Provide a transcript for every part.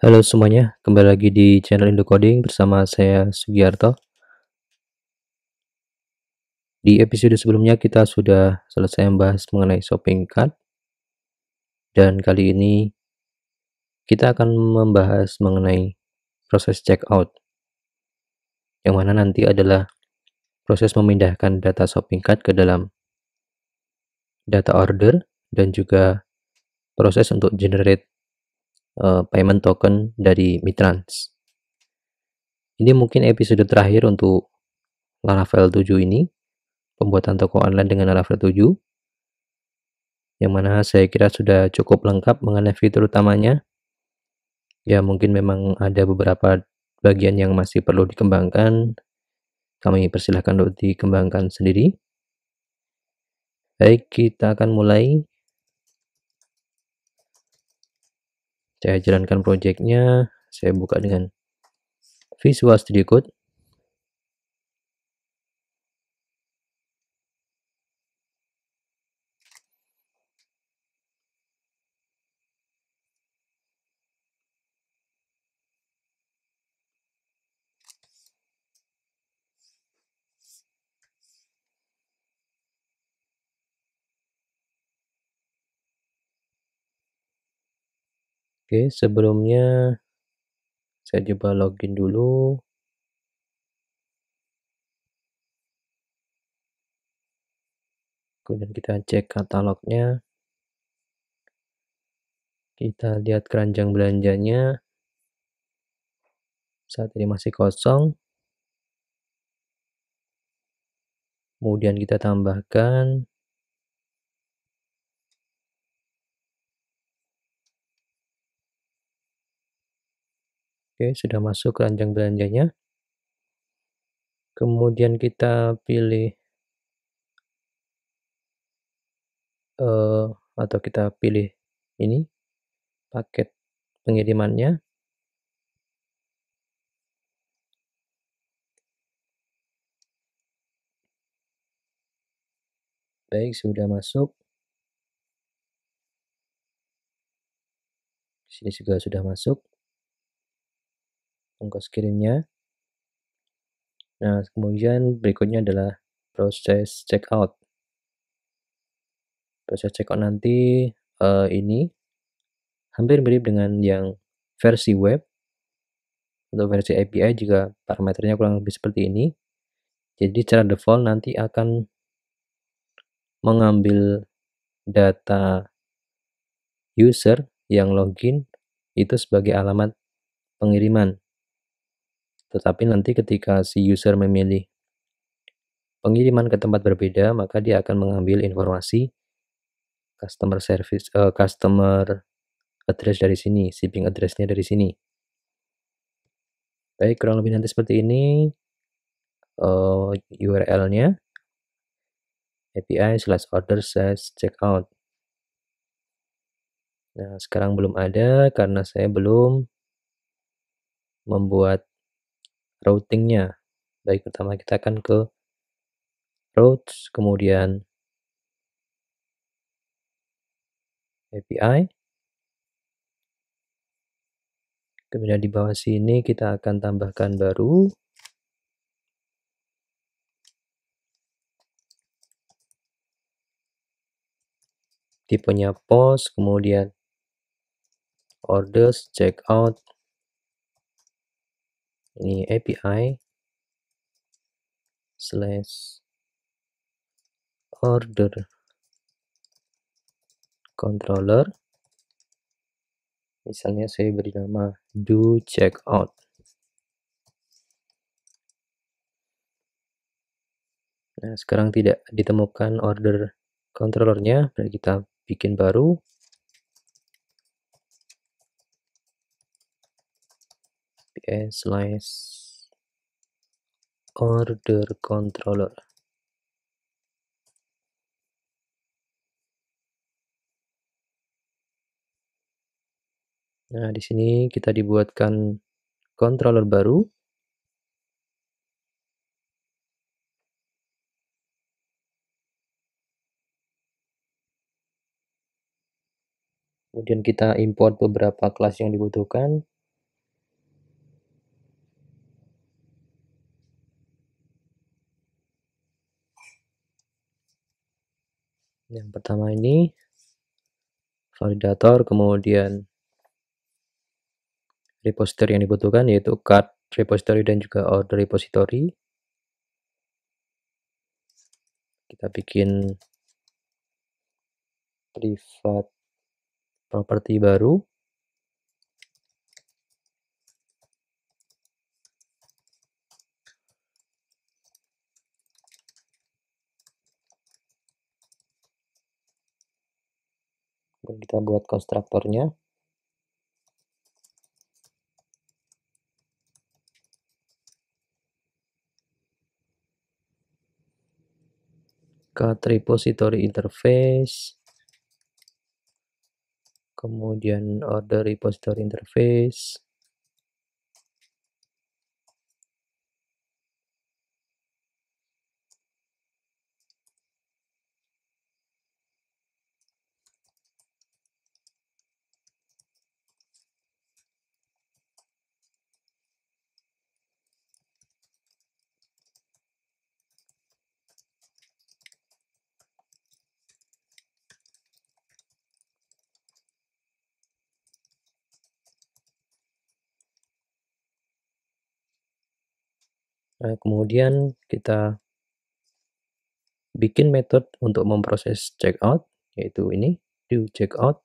Halo semuanya, kembali lagi di channel Indo Coding bersama saya Sugiarto. Di episode sebelumnya kita sudah selesai membahas mengenai shopping cart dan kali ini kita akan membahas mengenai proses checkout yang mana nanti adalah proses memindahkan data shopping cart ke dalam data order dan juga proses untuk generate uh, payment token dari Mitrans. Ini mungkin episode terakhir untuk Laravel 7 ini, pembuatan toko online dengan Laravel 7, yang mana saya kira sudah cukup lengkap mengenai fitur utamanya. Ya mungkin memang ada beberapa bagian yang masih perlu dikembangkan, kami persilahkan untuk dikembangkan sendiri. Baik, kita akan mulai saya jalankan projectnya saya buka dengan Visual Studio Code Oke, sebelumnya saya coba login dulu. Kemudian kita cek katalognya. Kita lihat keranjang belanjanya. Saat ini masih kosong. Kemudian kita tambahkan Oke, sudah masuk ke ranjang belanjanya. Kemudian kita pilih uh, atau kita pilih ini paket pengirimannya. Baik, sudah masuk. Di sini juga sudah masuk ongkos kirimnya. Nah, kemudian berikutnya adalah proses checkout. Proses checkout nanti uh, ini hampir mirip dengan yang versi web. Untuk versi API juga parameternya kurang lebih seperti ini. Jadi secara default nanti akan mengambil data user yang login itu sebagai alamat pengiriman. Tetapi nanti ketika si user memilih pengiriman ke tempat berbeda, maka dia akan mengambil informasi customer service uh, customer address dari sini, shipping addressnya dari sini. Baik, kurang lebih nanti seperti ini uh, eh, URL-nya API slash order slash checkout. Nah, sekarang belum ada karena saya belum membuat routingnya. Baik, pertama kita akan ke routes, kemudian API. Kemudian di bawah sini kita akan tambahkan baru tipenya post, kemudian orders, checkout, ini API slash order controller misalnya saya beri nama do checkout nah sekarang tidak ditemukan order controllernya kita bikin baru slice order controller Nah, di sini kita dibuatkan controller baru. Kemudian kita import beberapa kelas yang dibutuhkan. yang pertama ini validator kemudian repository yang dibutuhkan yaitu card repository dan juga order repository kita bikin private property baru kita buat konstruktornya. cut repository interface kemudian order repository interface Nah, kemudian kita bikin metode untuk memproses checkout, yaitu ini, do checkout.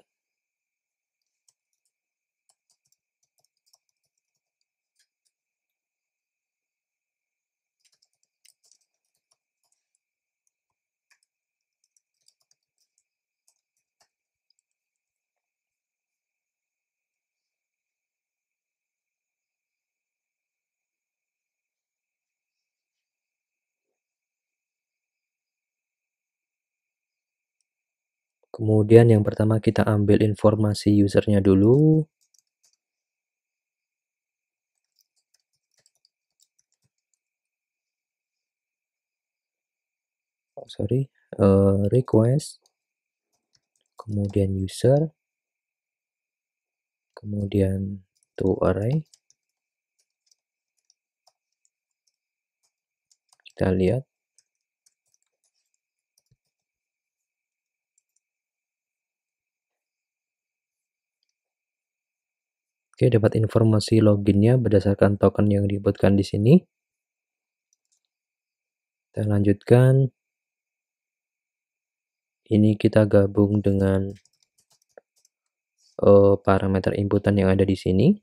Kemudian yang pertama kita ambil informasi usernya dulu. Oh, sorry, uh, request. Kemudian user. Kemudian to array. Kita lihat Oke, dapat informasi loginnya berdasarkan token yang dibuatkan di sini. Kita lanjutkan. Ini kita gabung dengan uh, parameter inputan yang ada di sini.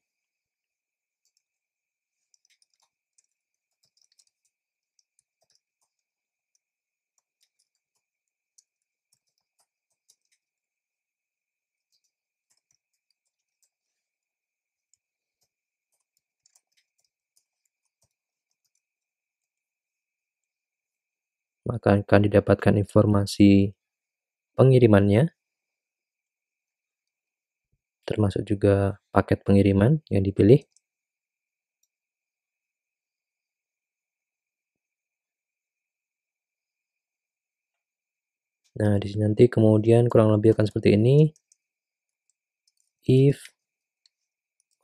maka akan didapatkan informasi pengirimannya, termasuk juga paket pengiriman yang dipilih. Nah, di sini nanti kemudian kurang lebih akan seperti ini. If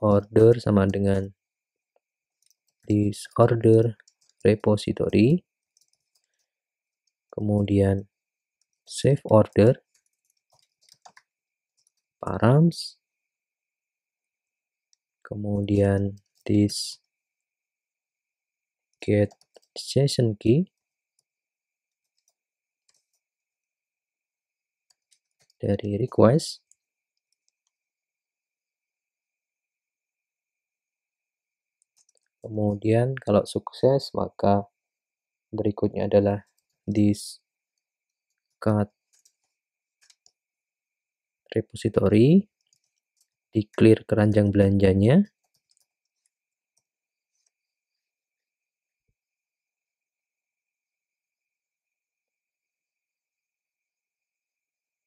order sama dengan this order repository kemudian save order params kemudian this get session key dari request kemudian kalau sukses maka berikutnya adalah this cut repository di clear keranjang belanjanya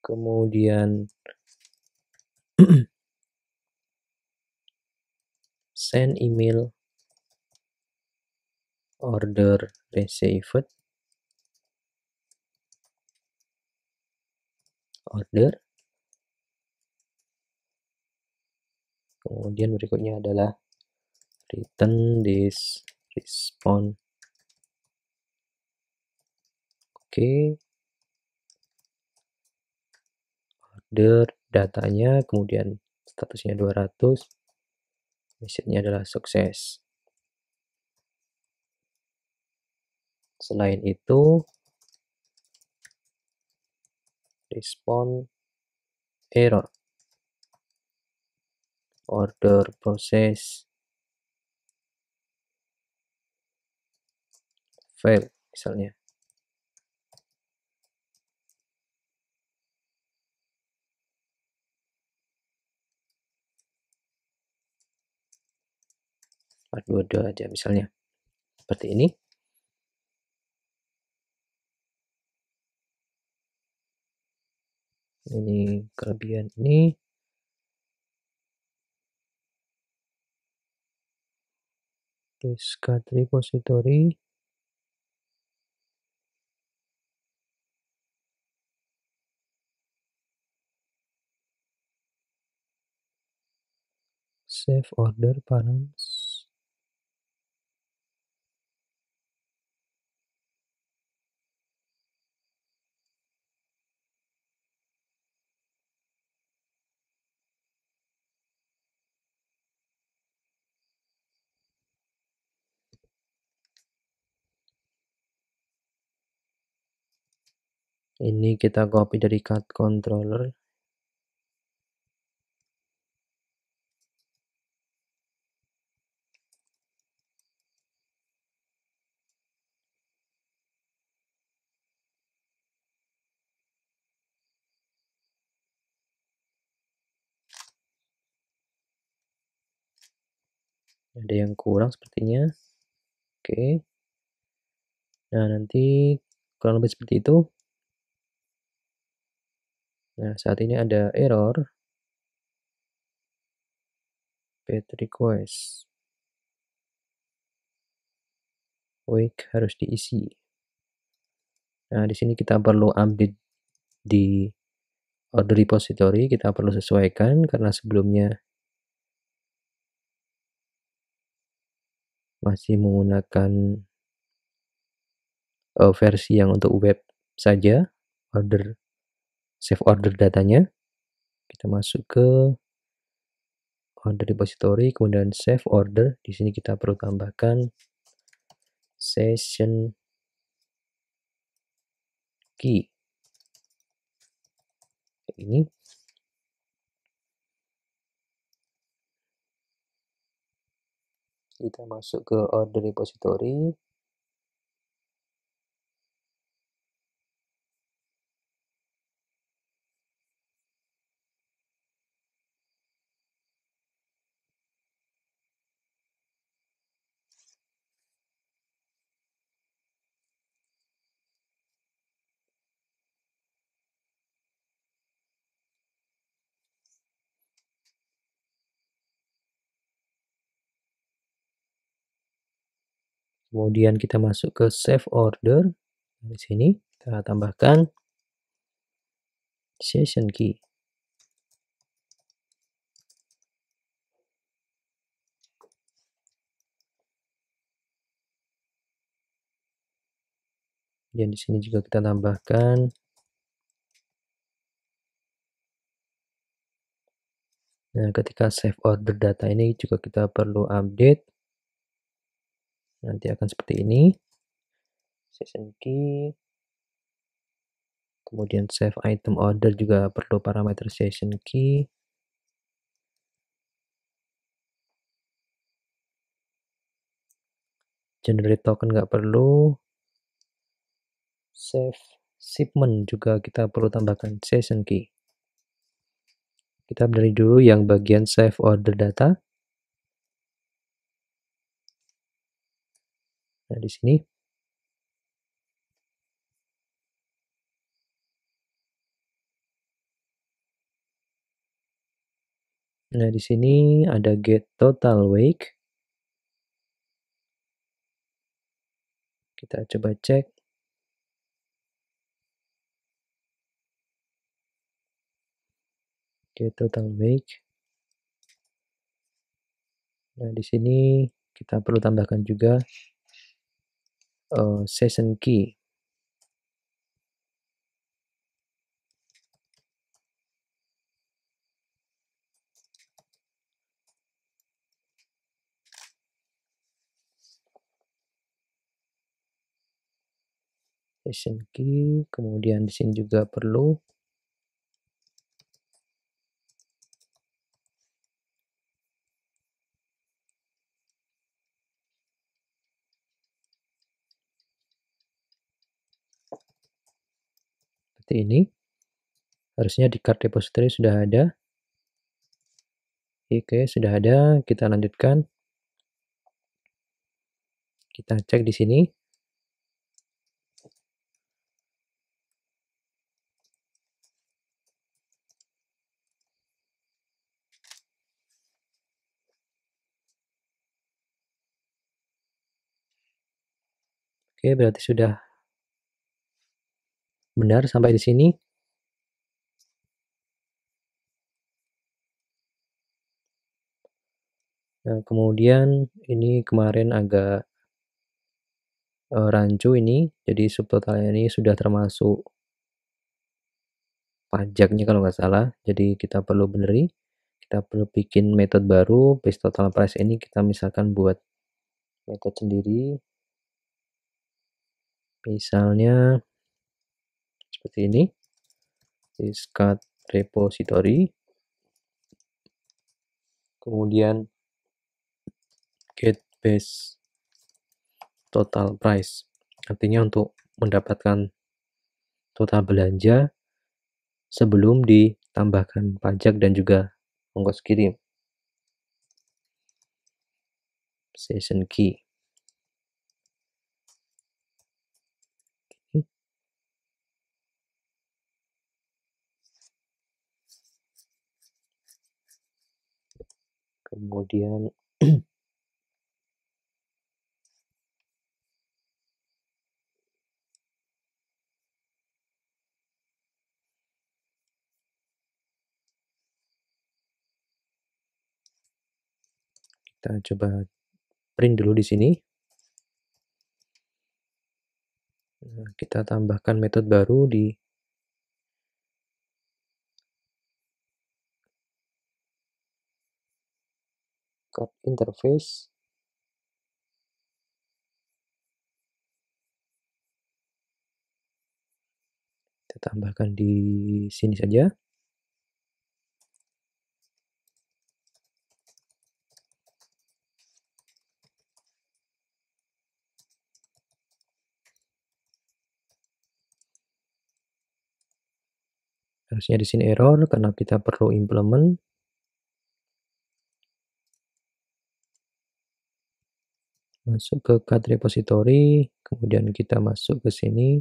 kemudian send email order received order kemudian berikutnya adalah return this response oke okay. order datanya kemudian statusnya 200 message-nya adalah sukses selain itu respon error order proses fail misalnya dua dua aja misalnya seperti ini ini kelebihan ini discard repository save order params ini kita copy dari card controller ada yang kurang sepertinya oke okay. nah nanti kurang lebih seperti itu Nah, saat ini ada error pet request. Wake harus diisi. Nah, di sini kita perlu update di order repository, kita perlu sesuaikan karena sebelumnya masih menggunakan eh, versi yang untuk web saja order save order datanya. Kita masuk ke order repository, kemudian save order. Di sini kita perlu tambahkan session key. ini. Kita masuk ke order repository. Kemudian kita masuk ke save order. Di sini kita tambahkan session key. dan di sini juga kita tambahkan nah ketika save order data ini juga kita perlu update nanti akan seperti ini session key kemudian save item order juga perlu parameter session key generate token nggak perlu save shipment juga kita perlu tambahkan session key kita dari dulu yang bagian save order data Nah, di sini Nah, di sini ada get total wake. Kita coba cek. Get total wake. Nah, di sini kita perlu tambahkan juga uh, eh, session key session key kemudian di sini juga perlu seperti ini. Harusnya di card depository sudah ada. Oke, sudah ada. Kita lanjutkan. Kita cek di sini. Oke, berarti sudah Benar sampai di sini? Nah, kemudian ini kemarin agak uh, rancu ini, jadi subtotalnya ini sudah termasuk pajaknya kalau nggak salah, jadi kita perlu beneri. Kita perlu bikin metode baru, base total price ini kita misalkan buat metode sendiri. Misalnya seperti ini discard repository kemudian get base total price artinya untuk mendapatkan total belanja sebelum ditambahkan pajak dan juga ongkos kirim session key kemudian kita coba print dulu di sini. Nah, kita tambahkan metode baru di card interface kita tambahkan di sini saja harusnya di sini error karena kita perlu implement masuk ke card repository, kemudian kita masuk ke sini.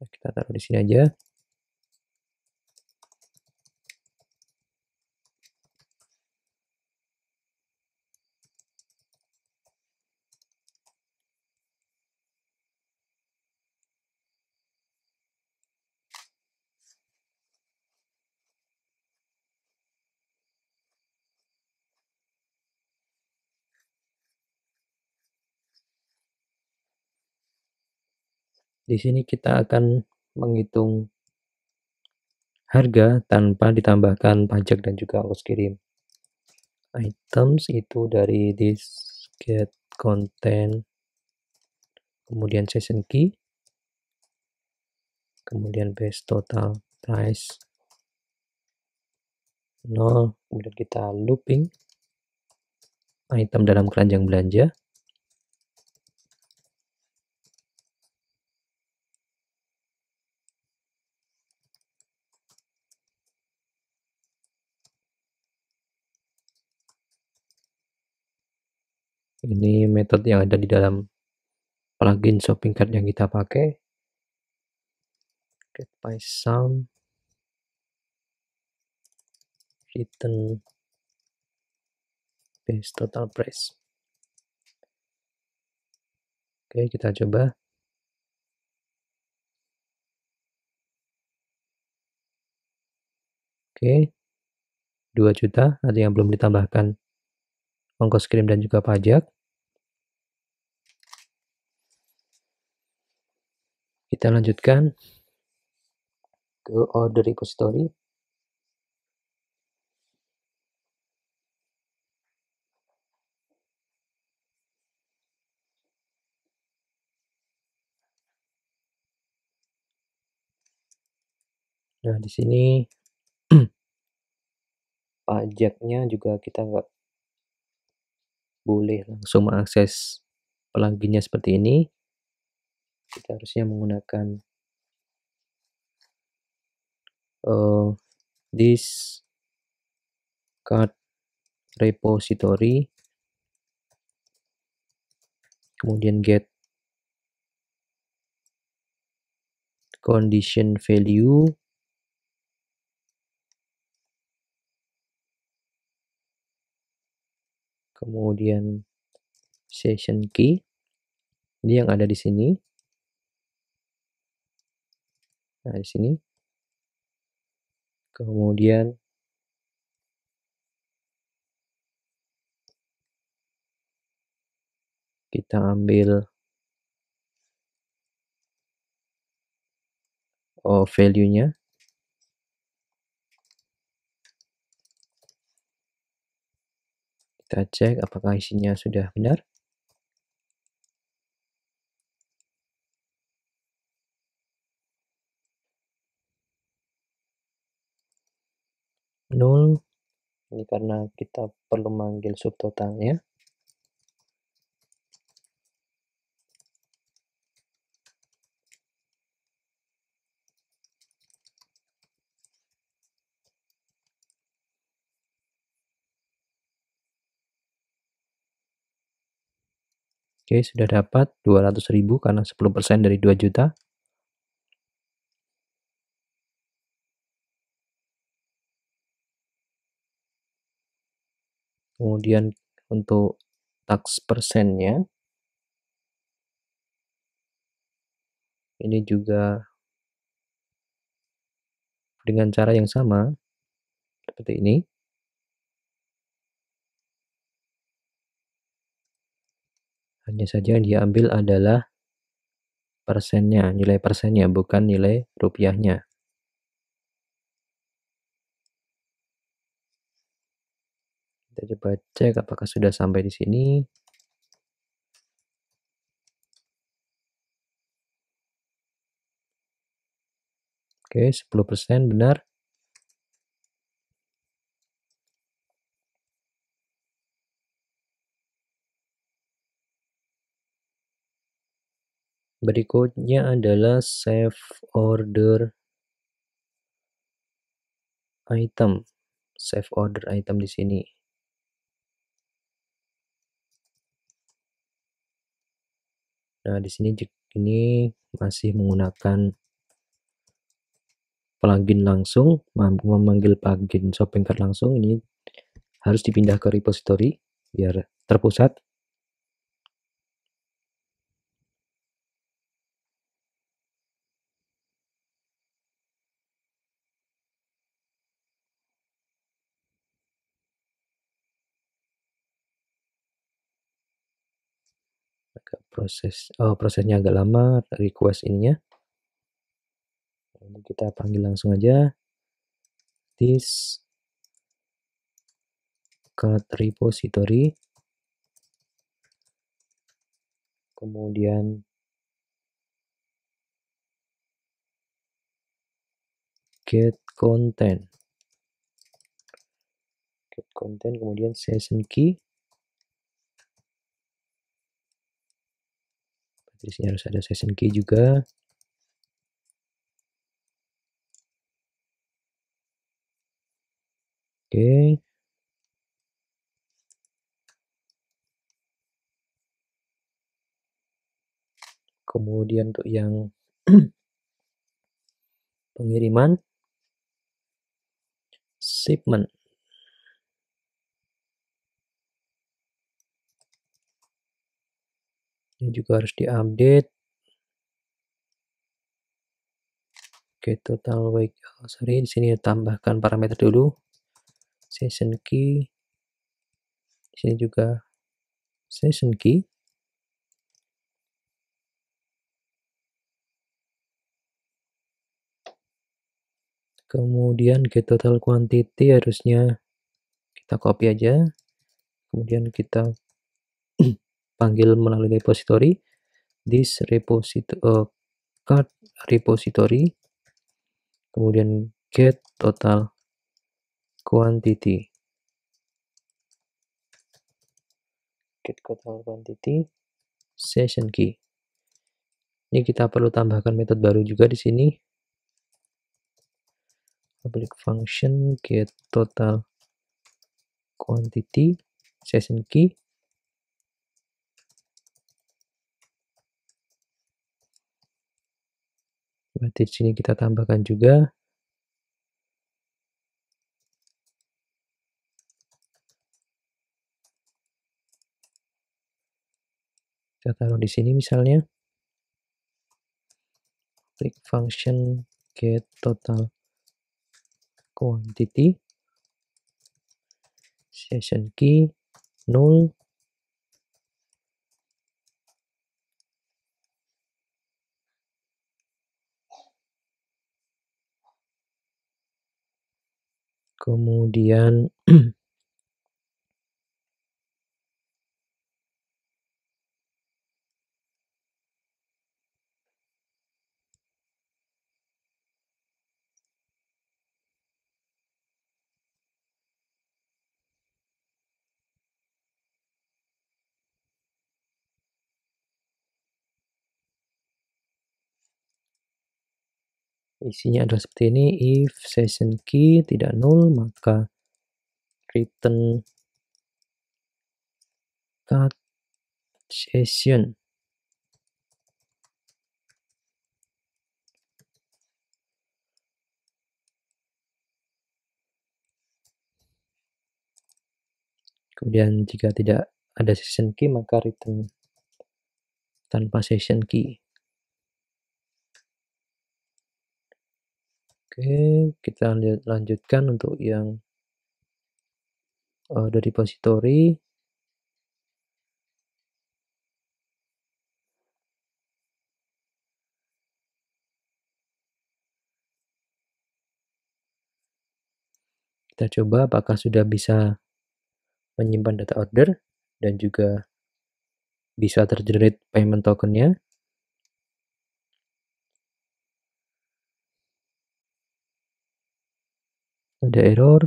Nah, kita taruh di sini aja. Di sini kita akan menghitung harga tanpa ditambahkan pajak dan juga ongkos kirim. Items itu dari this get content kemudian session key kemudian base total price 0 kemudian kita looping item dalam keranjang belanja ini metode yang ada di dalam plugin shopping cart yang kita pakai get by sound return base total price oke kita coba oke 2 juta ada yang belum ditambahkan ongkos kirim dan juga pajak Kita lanjutkan ke order repository. Nah, di sini pajaknya juga kita nggak boleh langsung mengakses pelangginya seperti ini kita harusnya menggunakan uh, this card repository kemudian get condition value kemudian session key ini yang ada di sini Nah, di sini. Kemudian kita ambil oh, value-nya. Kita cek apakah isinya sudah benar. 0 ini karena kita perlu manggil subtotalnya Oke, sudah dapat 200.000 karena 10% dari 2 juta. kemudian untuk tax persennya ini juga dengan cara yang sama seperti ini hanya saja yang diambil adalah persennya nilai persennya bukan nilai rupiahnya Kita coba cek apakah sudah sampai di sini. Oke, 10% benar. Berikutnya adalah save order item. Save order item di sini. Nah, di sini ini masih menggunakan plugin langsung, memanggil plugin shopping cart langsung ini harus dipindah ke repository biar terpusat. proses oh prosesnya agak lama request ininya ini kita panggil langsung aja this cut repository kemudian get content get content kemudian session key di sini harus ada session key juga oke kemudian untuk yang pengiriman shipment ini juga harus diupdate oke total wake oh, sorry di sini tambahkan parameter dulu session key di sini juga session key kemudian get total quantity harusnya kita copy aja kemudian kita panggil melalui repository this repository uh, eh, card repository kemudian get total quantity get total quantity session key ini kita perlu tambahkan metode baru juga di sini public function get total quantity session key Berarti nah, di sini kita tambahkan juga kita taruh di sini misalnya klik function get total quantity session key 0 kemudian isinya adalah seperti ini if session key tidak null maka return cut session kemudian jika tidak ada session key maka return tanpa session key Oke, kita lanjutkan untuk yang uh, dari repository. Kita coba apakah sudah bisa menyimpan data order dan juga bisa tergenerate payment tokennya. ada error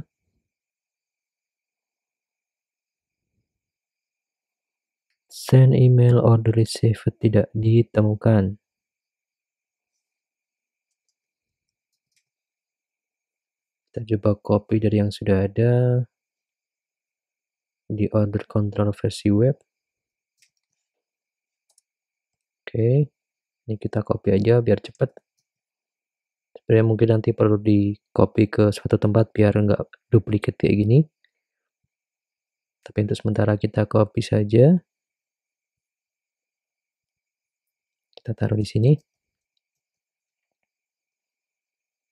send email order received tidak ditemukan kita coba copy dari yang sudah ada di order control versi web oke ini kita copy aja biar cepat mungkin nanti perlu di copy ke suatu tempat biar nggak duplikat kayak gini tapi untuk sementara kita copy saja kita taruh di sini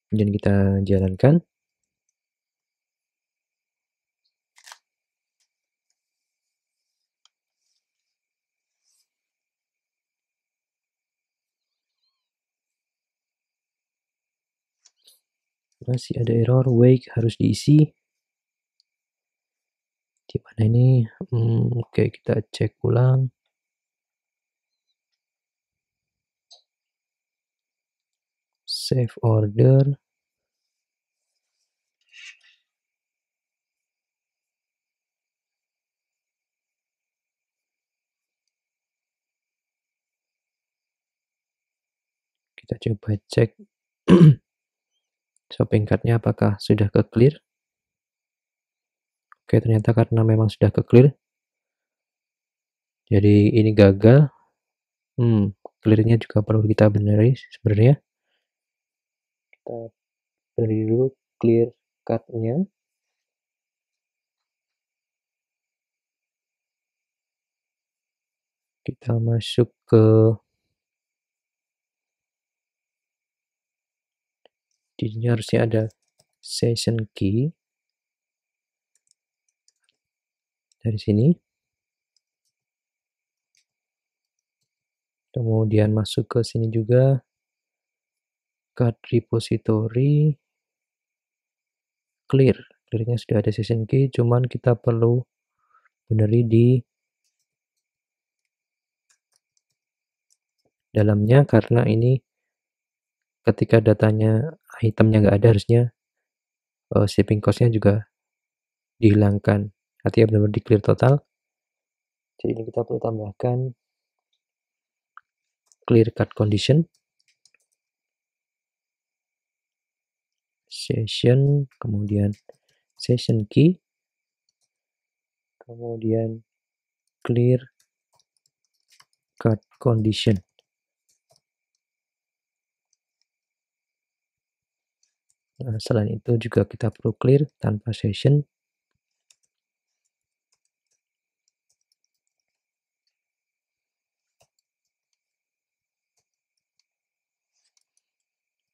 kemudian kita jalankan masih ada error wake harus diisi di mana ini hmm, oke okay, kita cek ulang save order kita coba cek shopping cartnya apakah sudah ke clear oke ternyata karena memang sudah ke clear jadi ini gagal hmm clearnya juga perlu kita benerin sebenarnya kita benerin dulu clear cardnya kita masuk ke di sini harusnya ada session key dari sini kemudian masuk ke sini juga card repository clear clearnya sudah ada session key cuman kita perlu beneri di dalamnya karena ini ketika datanya itemnya nggak ada harusnya uh, shipping costnya juga dihilangkan artinya benar-benar di clear total jadi ini kita perlu tambahkan clear cut condition session kemudian session key kemudian clear cut condition Nah, selain itu juga kita perlu clear tanpa session.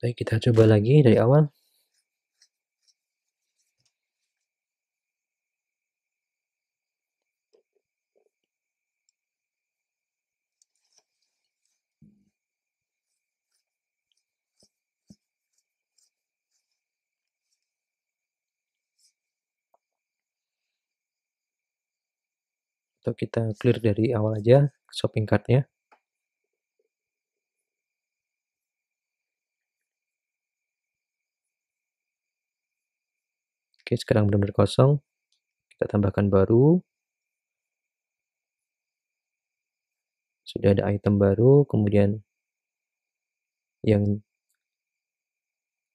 Baik, kita coba lagi dari awal. atau kita clear dari awal aja shopping cartnya Oke, sekarang benar-benar kosong. Kita tambahkan baru. Sudah ada item baru, kemudian yang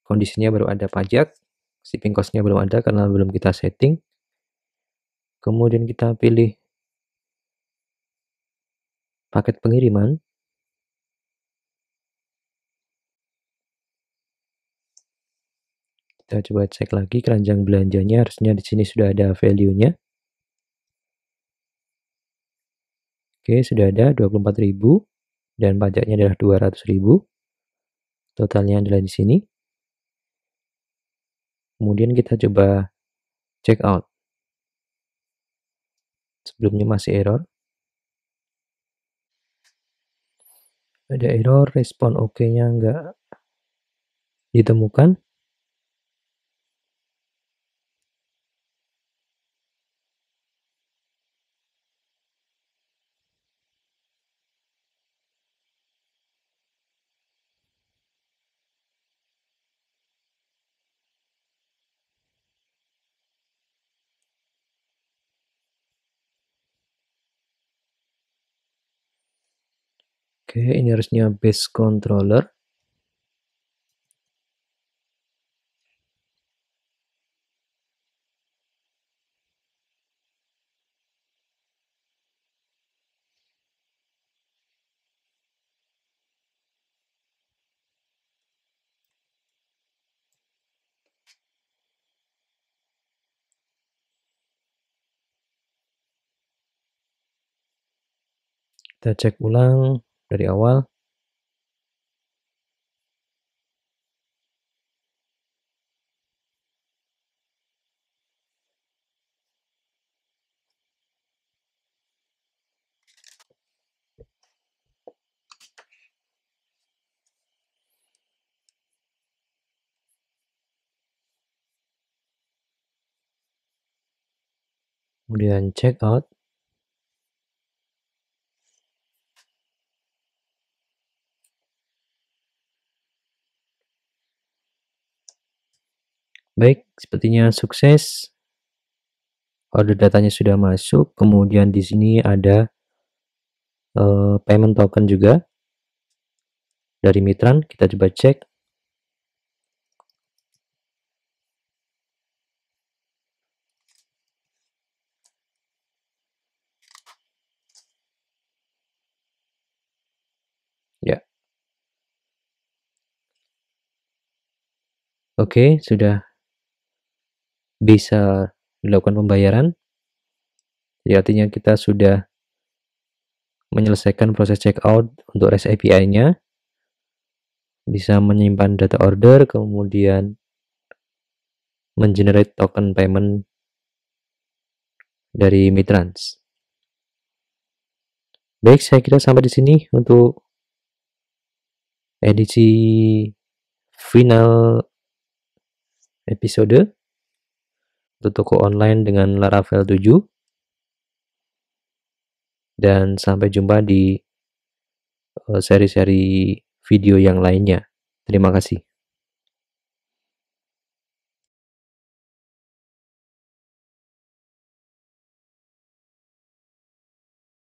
kondisinya baru ada pajak, shipping costnya belum ada karena belum kita setting. Kemudian kita pilih Paket pengiriman? Kita coba cek lagi keranjang belanjanya, harusnya di sini sudah ada value-nya. Oke, sudah ada 24.000 dan pajaknya adalah 200.000. Totalnya adalah di sini. Kemudian kita coba check out. Sebelumnya masih error. ada error respon oke-nya nggak ditemukan Oke, ini harusnya base controller. Kita cek ulang dari awal kemudian check out Baik, sepertinya sukses. Order datanya sudah masuk. Kemudian di sini ada uh, payment token juga dari Mitran. Kita coba cek. ya Oke, sudah bisa dilakukan pembayaran. Jadi artinya kita sudah menyelesaikan proses checkout untuk REST API-nya. Bisa menyimpan data order, kemudian mengenerate token payment dari Mitrans. Baik, saya kira sampai di sini untuk edisi final episode untuk toko online dengan Laravel 7. Dan sampai jumpa di eh, seri-seri video yang lainnya. Terima kasih.